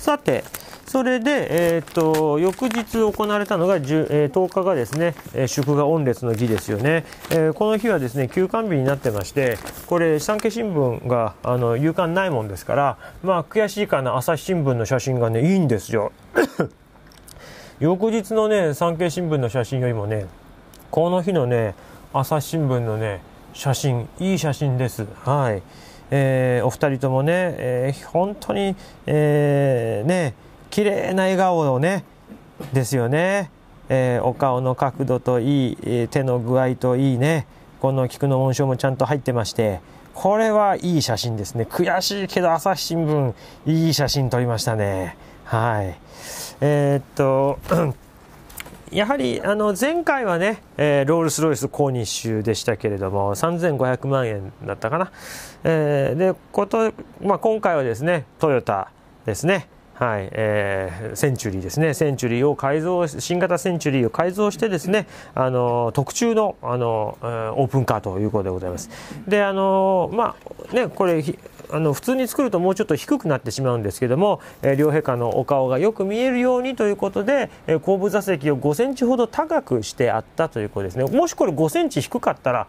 さて、それで、えー、と翌日行われたのが 10,、えー、10日がですね、えー、祝賀御列の儀ですよね、えー、この日はですね休館日になってましてこれ産経新聞があの夕刊ないもんですからまあ悔しいかな朝日新聞の写真がねいいんですよ 翌日のね産経新聞の写真よりもねこの日のね朝日新聞のね写真いい写真ですはい。えー、お二人ともね、えー、本当に、えー、ね、綺麗な笑顔をね、ですよね。えー、お顔の角度といい、えー、手の具合といいね、この菊の紋章もちゃんと入ってまして、これはいい写真ですね。悔しいけど朝日新聞、いい写真撮りましたね。はい。えー、っと、やはりあの前回はね、えー、ロールス・ロイス購入集でしたけれども3500万円だったかな、えー、でこと、まあ、今回はですねトヨタですねはいえー、センチュリーですね、センチュリーを改造、新型センチュリーを改造してですね、あの特注のあのオープンカーということでございます。で、あのまあね、これ、あの普通に作るともうちょっと低くなってしまうんですけども、えー、両陛下のお顔がよく見えるようにということで、えー、後部座席を5センチほど高くしてあったということですねもしこれ5センチ低かったら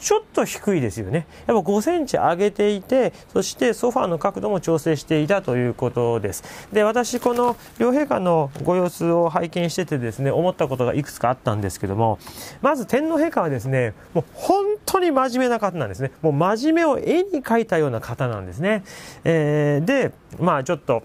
ちょっと低いですよね。やっぱ5センチ上げていて、そしてソファーの角度も調整していたということです。で、私、この両陛下のご様子を拝見しててですね、思ったことがいくつかあったんですけども、まず天皇陛下はですね、もう本当に真面目な方なんですね。もう真面目を絵に描いたような方なんですね。えー、で、まあちょっと、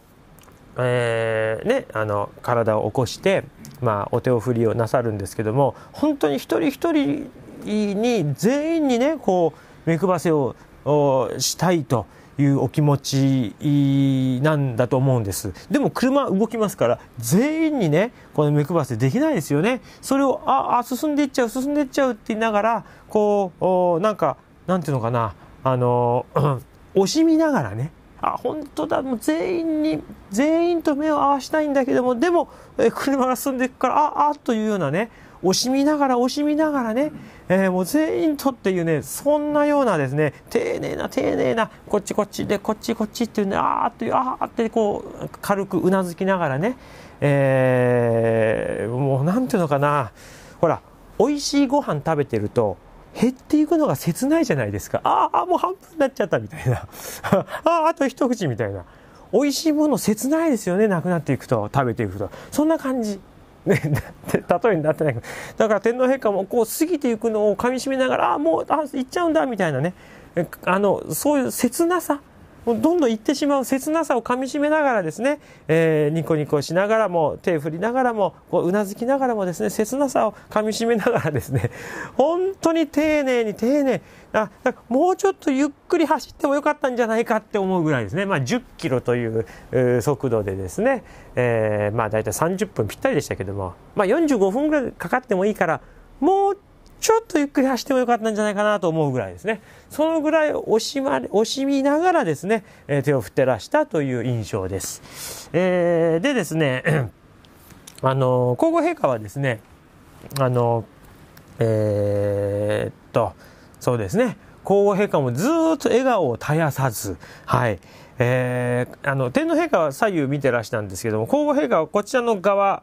えー、ね、あの、体を起こして、まあ、お手を振りをなさるんですけども本当に一人一人に全員にねこう目配せをしたいというお気持ちなんだと思うんですでも車動きますから全員にねこの目配せできないですよねそれをああ進んでいっちゃう進んでいっちゃうって言いながらこうなんかなんていうのかなあの 惜しみながらねあ本当だもう全員に全員と目を合わしたいんだけどもでも、え車が進んでいくからああっというようなね惜しみながら惜しみながらね、えー、もう全員とっていうね、そんなようなですね、丁寧な丁寧な、こっちこっちで、こっちこっちっていうね、あーって、あーってこう、軽くうなずきながらね、えー、もうなんていうのかな、ほら、美味しいご飯食べてると、減っていくのが切ないじゃないですか。ああ、もう半分になっちゃったみたいな。ああ、あと一口みたいな。美味しいもの切ないですよね、なくなっていくと、食べていくと。そんな感じ。ね、例えになってないけど、だから天皇陛下もこう過ぎていくのをかみしめながら、あもう、あ、行っちゃうんだ、みたいなね、あの、そういう切なさ、どんどん行ってしまう切なさをかみしめながらですね、えー、ニコニコしながらも、手振りながらも、こう、うなずきながらもですね、切なさをかみしめながらですね、本当に丁寧に丁寧、あ、もうちょっとゆっくり走ってもよかったんじゃないかって思うぐらいですね、まあ、10キロという速度でですね、えー、まあ、大体30分ぴったりでしたけども、まあ、45分ぐらいかかってもいいから、もうちょっとゆっくり走ってもよかったんじゃないかなと思うぐらいですね。そのぐらい惜しま惜しみながらですね、えー、手を振ってらしたという印象です。えー、でですね、あの、皇后陛下はですね、あの、えー、っと、そうですね、皇后陛下もずっと笑顔を絶やさず、はい、えー、あの、天皇陛下は左右見てらしたんですけども、皇后陛下はこちらの側、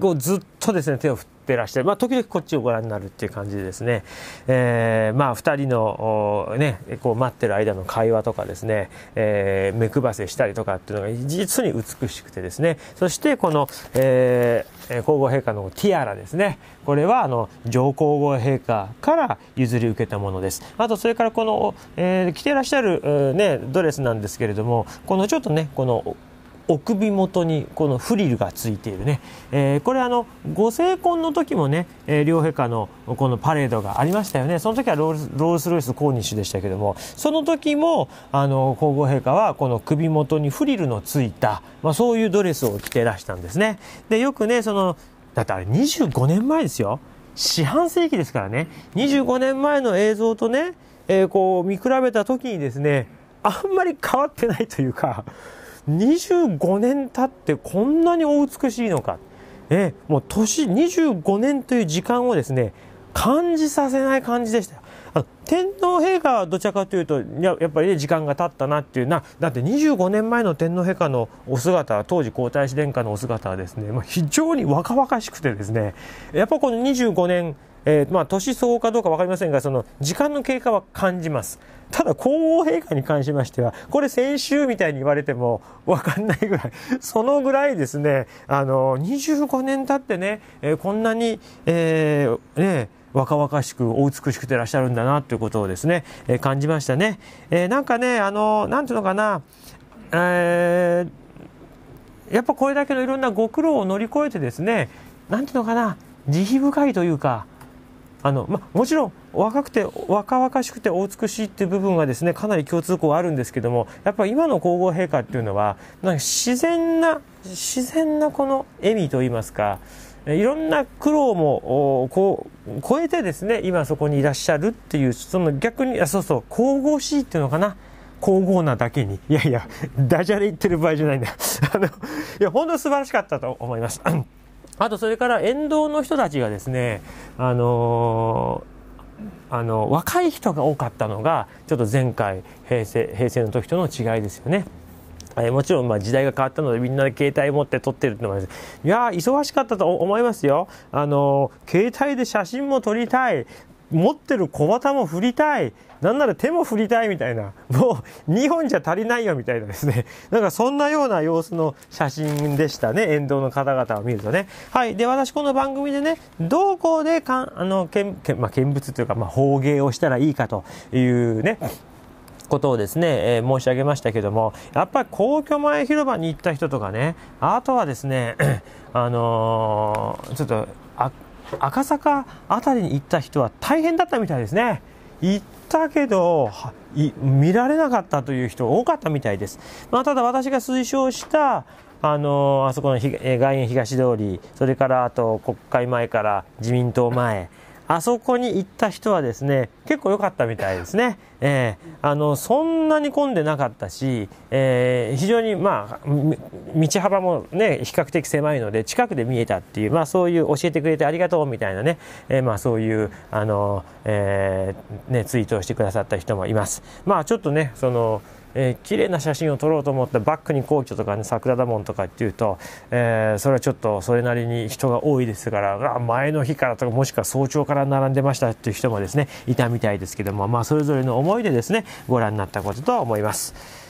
こうずっとですね手を振ってらっしゃる、まあ、時々こっちをご覧になるっていう感じでですね、えー、まあ2人のねこう待ってる間の会話とかですね、えー、目配せしたりとかっていうのが実に美しくてですねそしてこの、えー、皇后陛下のティアラですねこれはあの上皇后陛下から譲り受けたものですあとそれからこの、えー、着てらっしゃる、えー、ね、ドレスなんですけれどもこのちょっとねこのお首元にこのフリルがついているね、えー、これあのご成婚の時もね、えー、両陛下のこのパレードがありましたよねその時はロールス・ロイス公認主でしたけどもその時もあの皇后陛下はこの首元にフリルのついた、まあ、そういうドレスを着てらしたんですねでよくねそのだってあれ25年前ですよ四半世紀ですからね25年前の映像とね、えー、こう見比べた時にですねあんまり変わってないというか25年経ってこんなにお美しいのか。えー、もう年25年という時間をですね、感じさせない感じでした。天皇陛下はどちらかというとやっぱり、ね、時間が経ったなっていうなだって25年前の天皇陛下のお姿当時皇太子殿下のお姿はですね、まあ、非常に若々しくてですねやっぱこの25年えー、まあ、年相応かどうか分かりませんが、その時間の経過は感じます。ただ、皇后陛下に関しましては、これ先週みたいに言われても分かんないぐらい、そのぐらいですね、あの、25年経ってね、えー、こんなに、えー、ね、若々しく、お美しくてらっしゃるんだな、ということをですね、えー、感じましたね。えー、なんかね、あの、なんていうのかな、えー、やっぱこれだけのいろんなご苦労を乗り越えてですね、なんていうのかな、慈悲深いというか、あのまもちろん若くて若々しくてお美しいっていう部分はですねかなり共通項あるんですけどもやっぱり今の皇后陛下っていうのはなんか自然な自然なこの笑みといいますかいろんな苦労もこう超えてですね今そこにいらっしゃるっていうその逆にあそうそう神々しいっていうのかな皇后なだけにいやいやダジャレ言ってる場合じゃないんだあのいや本当素晴らしかったと思います。あとそれから沿道の人たちがですね、あのー、あの若い人が多かったのがちょっと前回平成平成の時との違いですよね。えもちろんま時代が変わったのでみんな携帯持って撮ってるってのもいや忙しかったと思いますよあの携帯で写真も撮りたい持ってる小股も振りたい。なんなら手も振りたいみたいな。もう2本じゃ足りないよみたいなですね。なんかそんなような様子の写真でしたね。沿道の方々を見るとね。はい。で、私この番組でね、どこでかん、あの、見、まあ、見物というか、まあ、法芸をしたらいいかというね。ことをですね、えー、申し上げましたけども、やっぱり皇居前広場に行った人とかね、あとはですね、あのー、ちょっと、あ赤坂辺りに行った人は大変だったみたいですね。行ったけど、見られなかったという人多かったみたいです。まあ、ただ私が推奨した、あのー、あそこの外苑東通り、それからあと国会前から自民党前、あそこに行った人はですね、結構良かったみたいですね。えー、あの、そんなに混んでなかったし、えー、非常に、まあ、道幅もね、比較的狭いので、近くで見えたっていう、まあそういう、教えてくれてありがとうみたいなね、えー、まあそういう、あの、えー、ね、ツイートをしてくださった人もいます。まあちょっとね、その、えー、綺麗な写真を撮ろうと思ってバックに皇居とかね桜田門とかっていうと、えー、それはちょっとそれなりに人が多いですから前の日からとかもしくは早朝から並んでましたっていう人もですねいたみたいですけども、まあ、それぞれの思いでですねご覧になったことと思います。